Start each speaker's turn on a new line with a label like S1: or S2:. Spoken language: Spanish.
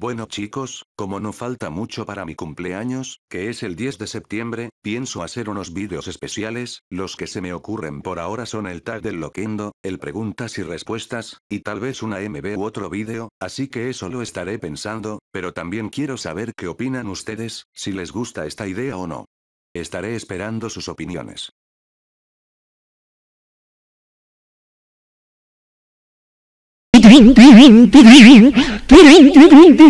S1: Bueno chicos, como no falta mucho para mi cumpleaños, que es el 10 de septiembre, pienso hacer unos vídeos especiales, los que se me ocurren por ahora son el tag del Loquendo, el preguntas y respuestas, y tal vez una MB u otro vídeo, así que eso lo estaré pensando, pero también quiero saber qué opinan ustedes, si les gusta esta idea o no.
S2: Estaré esperando sus opiniones.
S3: Ring, bring ring, blah,